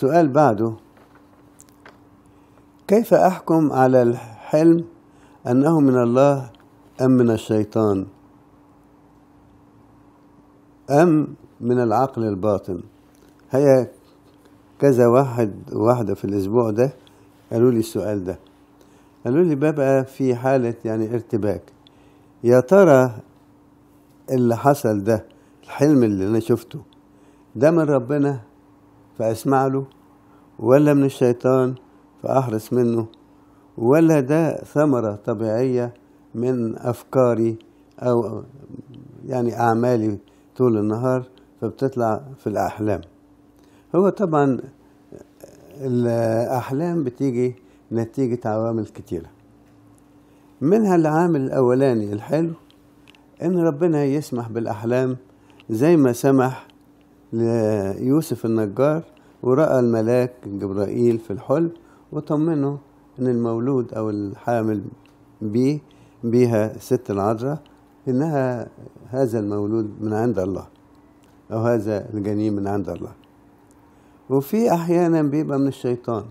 سؤال بعده كيف أحكم على الحلم أنه من الله أم من الشيطان أم من العقل الباطن هيا كذا واحد واحدة في الأسبوع ده قالوا لي السؤال ده قالوا لي ببقى في حالة يعني ارتباك يا ترى اللي حصل ده الحلم اللي أنا شفته ده من ربنا فأسمع له ولا من الشيطان فأحرص منه ولا ده ثمرة طبيعية من أفكاري أو يعني أعمالي طول النهار فبتطلع في الأحلام هو طبعا الأحلام بتيجي نتيجة عوامل كتيرة منها العامل الأولاني الحلو إن ربنا يسمح بالأحلام زي ما سمح ليوسف النجار ورأى الملاك جبرائيل في الحلم وطمنه إن المولود أو الحامل بيه بيها الست العذراء إنها هذا المولود من عند الله أو هذا الجنين من عند الله وفي أحيانا بيبقى من الشيطان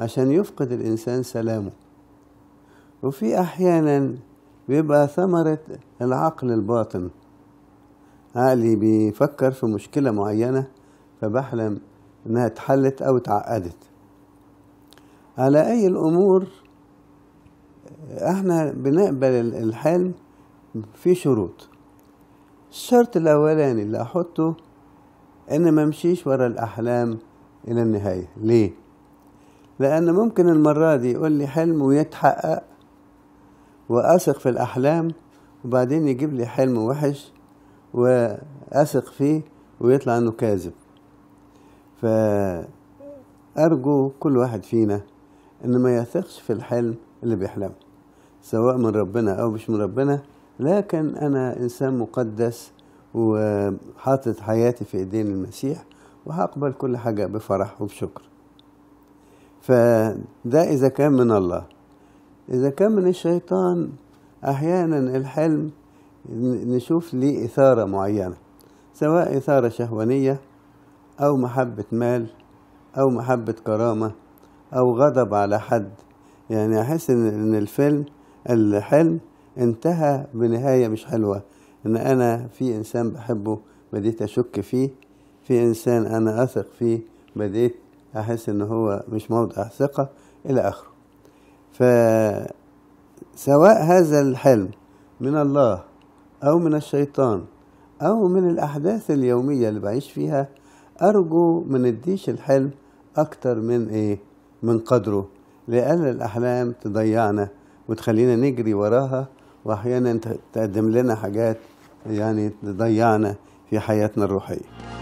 عشان يفقد الإنسان سلامه وفي أحيانا بيبقى ثمرة العقل الباطن عقلي بيفكر في مشكلة معينة فبحلم انها اتحلت او اتعقدت على اي الامور احنا بنقبل الحلم في شروط الشرط الاولاني اللي احطه ان ما امشيش ورا الاحلام الى النهايه ليه لان ممكن المره دي يقول لي حلم ويتحقق واثق في الاحلام وبعدين يجيب لي حلم وحش واثق فيه ويطلع انه كاذب فأرجو كل واحد فينا إن ما يثقش في الحلم اللي بيحلمه سواء من ربنا أو مش من ربنا لكن أنا إنسان مقدس وحاطط حياتي في إيدين المسيح وهقبل كل حاجة بفرح وبشكر فده إذا كان من الله إذا كان من الشيطان أحيانا الحلم نشوف ليه إثارة معينة سواء إثارة شهوانية أو محبة مال أو محبة كرامة أو غضب على حد يعني أحس إن الفيلم الحلم انتهى بنهاية مش حلوة إن أنا في إنسان بحبه بديت أشك فيه في إنسان أنا أثق فيه بديت أحس إن هو مش موضع ثقة إلى آخره فسواء هذا الحلم من الله أو من الشيطان أو من الأحداث اليومية اللي بعيش فيها أرجو ما نديش الحلم أكتر من إيه؟ من قدره لأن الأحلام تضيعنا وتخلينا نجري وراها وأحيانا تقدم لنا حاجات يعني تضيعنا في حياتنا الروحية